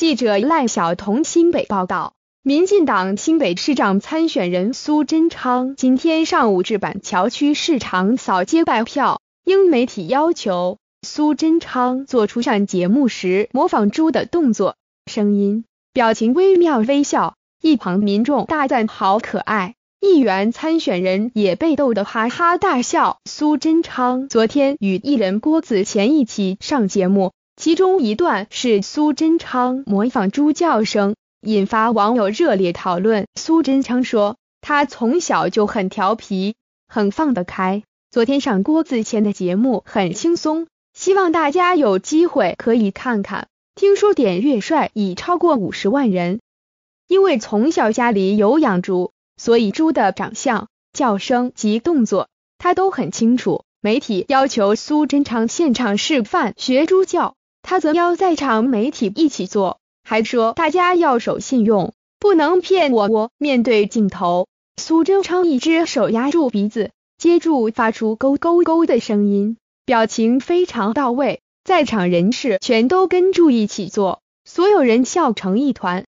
记者赖晓彤新北报道，民进党新北市长参选人苏贞昌今天上午至板桥区市场扫街拜票。应媒体要求，苏贞昌做出上节目时模仿猪的动作、声音、表情微妙微笑，一旁民众大赞好可爱。议员参选人也被逗得哈哈大笑。苏贞昌昨天与艺人郭子乾一起上节目。其中一段是苏贞昌模仿猪叫声，引发网友热烈讨论。苏贞昌说：“他从小就很调皮，很放得开。昨天上郭子谦的节目很轻松，希望大家有机会可以看看。”听说点阅率已超过五十万人。因为从小家里有养猪，所以猪的长相、叫声及动作他都很清楚。媒体要求苏贞昌现场示范学猪叫。他则邀在场媒体一起做，还说大家要守信用，不能骗我。我面对镜头，苏贞昌一只手压住鼻子，接住发出“勾勾勾”的声音，表情非常到位，在场人士全都跟住一起做，所有人笑成一团。